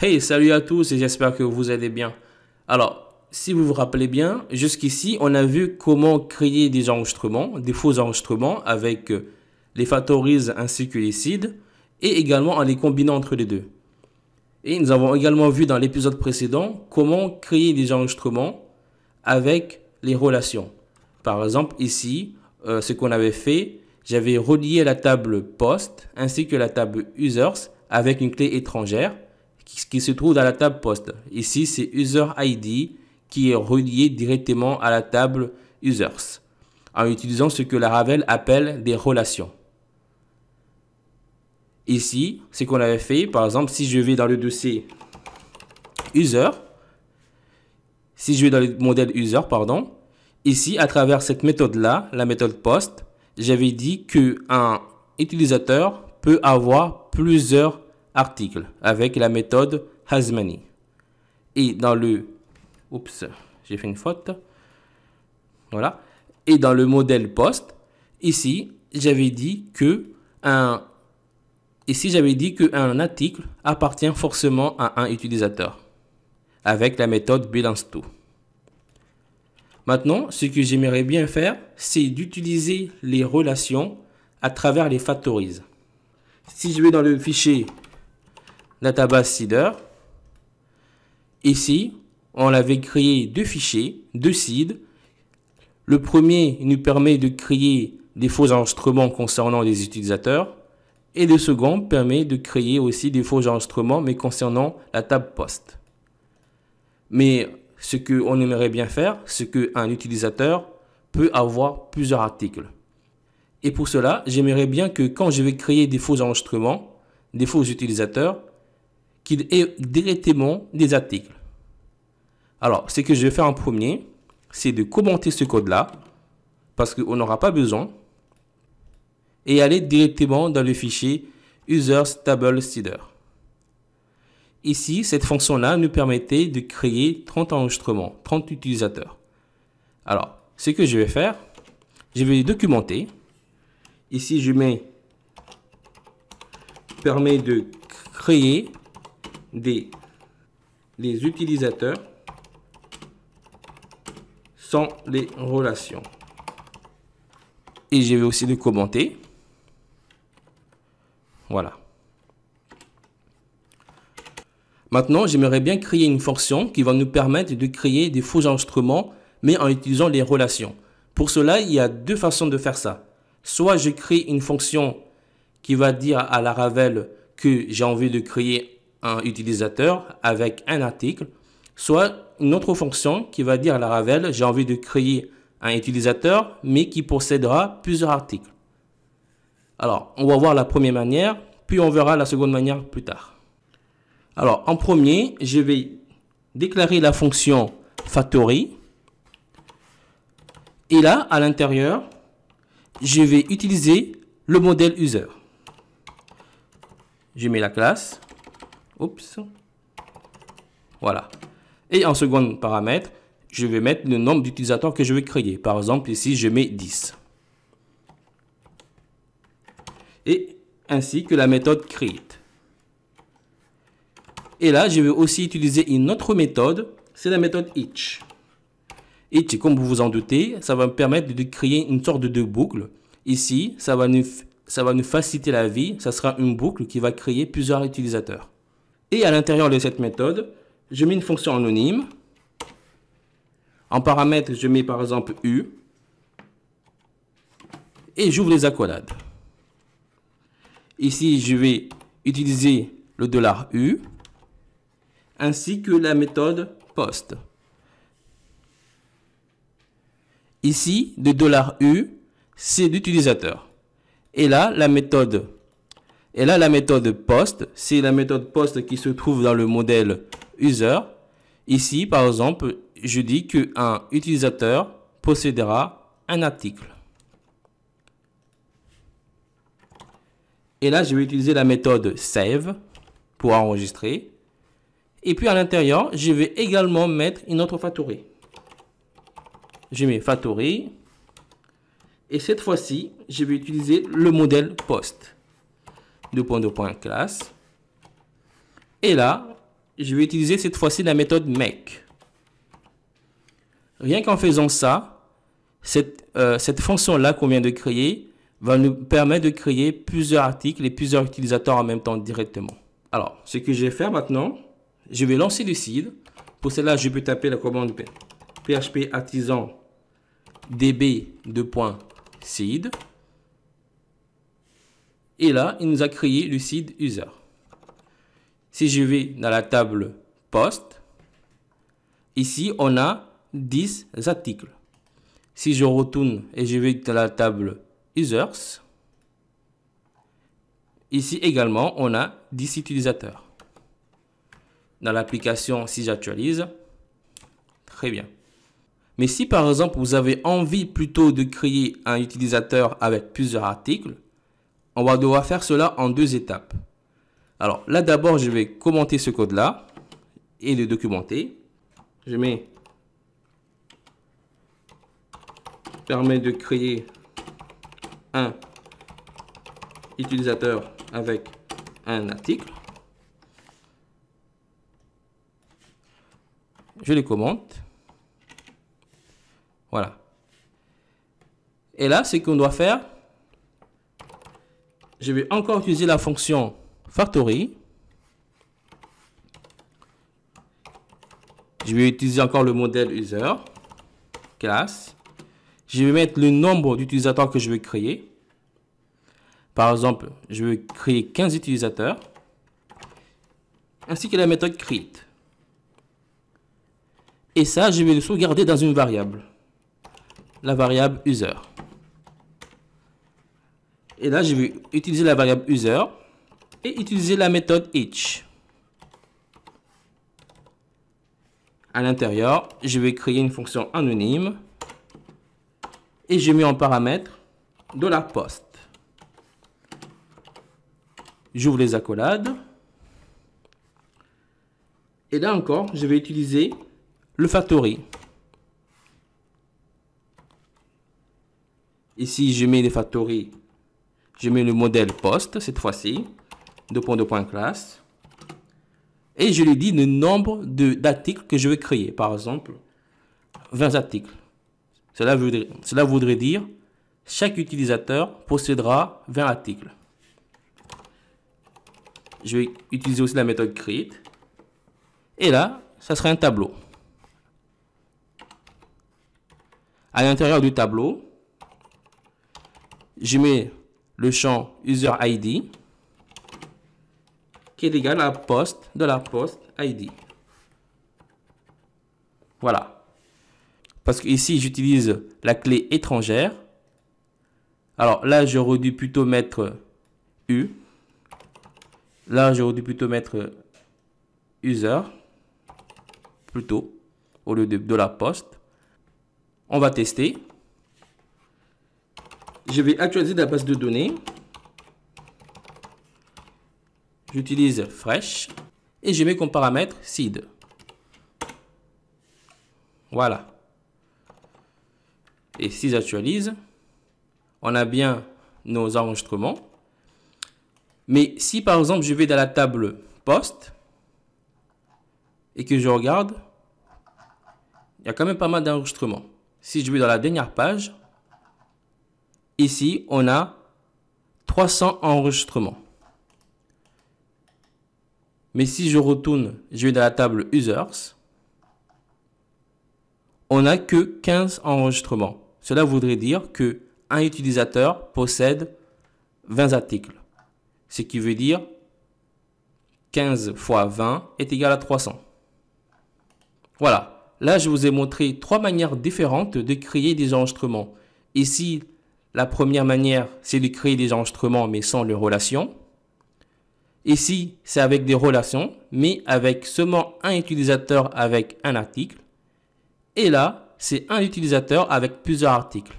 Hey, salut à tous et j'espère que vous allez bien. Alors, si vous vous rappelez bien, jusqu'ici, on a vu comment créer des enregistrements, des faux enregistrements avec euh, les factorises ainsi que les seeds et également en les combinant entre les deux. Et nous avons également vu dans l'épisode précédent comment créer des enregistrements avec les relations. Par exemple, ici, euh, ce qu'on avait fait, j'avais relié la table post ainsi que la table users avec une clé étrangère qui se trouve dans la table poste. Ici, c'est user ID qui est relié directement à la table users en utilisant ce que la Laravel appelle des relations. Ici, ce qu'on avait fait, par exemple, si je vais dans le dossier user, si je vais dans le modèle user, pardon, ici, à travers cette méthode-là, la méthode post, j'avais dit qu'un utilisateur peut avoir plusieurs article avec la méthode Hasmani. Et dans le... Oups, j'ai fait une faute. Voilà. Et dans le modèle post, ici, j'avais dit que un... Ici, j'avais dit qu'un article appartient forcément à un utilisateur avec la méthode BalanceTo. Maintenant, ce que j'aimerais bien faire, c'est d'utiliser les relations à travers les factories. Si je vais dans le fichier database seeder. Ici, on avait créé deux fichiers, deux seeds. Le premier nous permet de créer des faux enregistrements concernant les utilisateurs. Et le second permet de créer aussi des faux enregistrements, mais concernant la table poste. Mais ce qu'on aimerait bien faire, c'est qu'un utilisateur peut avoir plusieurs articles. Et pour cela, j'aimerais bien que quand je vais créer des faux enregistrements, des faux utilisateurs, qu'il est directement des articles. Alors, ce que je vais faire en premier, c'est de commenter ce code-là, parce qu'on n'aura pas besoin, et aller directement dans le fichier User Stable Ici, cette fonction-là nous permettait de créer 30 enregistrements, 30 utilisateurs. Alors, ce que je vais faire, je vais documenter. Ici, je mets permet de créer des utilisateurs sont les relations. Et je vais aussi le commenter. Voilà. Maintenant, j'aimerais bien créer une fonction qui va nous permettre de créer des faux instruments, mais en utilisant les relations. Pour cela, il y a deux façons de faire ça. Soit je crée une fonction qui va dire à la Ravel que j'ai envie de créer un utilisateur avec un article, soit une autre fonction qui va dire à Ravel j'ai envie de créer un utilisateur, mais qui possédera plusieurs articles. Alors, on va voir la première manière, puis on verra la seconde manière plus tard. Alors, en premier, je vais déclarer la fonction factory. Et là, à l'intérieur, je vais utiliser le modèle user. Je mets la classe. Oups. Voilà. Et en second paramètre, je vais mettre le nombre d'utilisateurs que je vais créer. Par exemple, ici, je mets 10. Et ainsi que la méthode create. Et là, je vais aussi utiliser une autre méthode, c'est la méthode each. Each, comme vous vous en doutez, ça va me permettre de créer une sorte de boucle. Ici, ça va nous, ça va nous faciliter la vie, ça sera une boucle qui va créer plusieurs utilisateurs. Et à l'intérieur de cette méthode, je mets une fonction anonyme. En paramètre, je mets par exemple U. Et j'ouvre les accolades. Ici, je vais utiliser le dollar $U ainsi que la méthode POST. Ici, le $U, c'est l'utilisateur. Et là, la méthode et là, la méthode post, c'est la méthode post qui se trouve dans le modèle user. Ici, par exemple, je dis qu'un utilisateur possédera un article. Et là, je vais utiliser la méthode save pour enregistrer. Et puis à l'intérieur, je vais également mettre une autre factory. Je mets factory. Et cette fois-ci, je vais utiliser le modèle post. 2.2.class de classe. Et là, je vais utiliser cette fois-ci la méthode make. Rien qu'en faisant ça, euh, cette, fonction-là qu'on vient de créer va nous permettre de créer plusieurs articles et plusieurs utilisateurs en même temps directement. Alors, ce que je vais faire maintenant, je vais lancer seed Pour cela, je peux taper la commande php artisan db2.seed et là, il nous a créé Lucide user. Si je vais dans la table post, ici, on a 10 articles. Si je retourne et je vais dans la table users, ici également, on a 10 utilisateurs. Dans l'application, si j'actualise, très bien. Mais si par exemple vous avez envie plutôt de créer un utilisateur avec plusieurs articles, on va devoir faire cela en deux étapes. Alors là d'abord, je vais commenter ce code-là et le documenter. Je mets permet de créer un utilisateur avec un article. Je les commente. Voilà. Et là, ce qu'on doit faire, je vais encore utiliser la fonction factory. Je vais utiliser encore le modèle user, classe. Je vais mettre le nombre d'utilisateurs que je veux créer. Par exemple, je veux créer 15 utilisateurs. Ainsi que la méthode create. Et ça, je vais le sauvegarder dans une variable. La variable user. Et là, je vais utiliser la variable user et utiliser la méthode each. À l'intérieur, je vais créer une fonction anonyme et je mets en paramètre de la poste. J'ouvre les accolades. Et là encore, je vais utiliser le factory. Ici, je mets les factories je mets le modèle poste, cette fois-ci. de points, de points classe. Et je lui dis le nombre d'articles que je vais créer. Par exemple, 20 articles. Cela voudrait, cela voudrait dire chaque utilisateur possédera 20 articles. Je vais utiliser aussi la méthode create. Et là, ça sera un tableau. À l'intérieur du tableau, je mets le champ user ID qui est égal à post de la post ID. Voilà. Parce que ici, j'utilise la clé étrangère. Alors là, j'aurais dû plutôt mettre U. Là, j'aurais dû plutôt mettre user plutôt au lieu de, de la poste. On va tester. Je vais actualiser la base de données. J'utilise Fresh et je mets comme paramètre seed. Voilà. Et si j'actualise, on a bien nos enregistrements. Mais si par exemple je vais dans la table Poste et que je regarde, il y a quand même pas mal d'enregistrements. Si je vais dans la dernière page, Ici, on a 300 enregistrements. Mais si je retourne, je vais dans la table users, on n'a que 15 enregistrements. Cela voudrait dire que un utilisateur possède 20 articles. Ce qui veut dire 15 fois 20 est égal à 300. Voilà. Là, je vous ai montré trois manières différentes de créer des enregistrements. Ici, la première manière, c'est de créer des enregistrements mais sans les relations. Ici, c'est avec des relations, mais avec seulement un utilisateur avec un article. Et là, c'est un utilisateur avec plusieurs articles.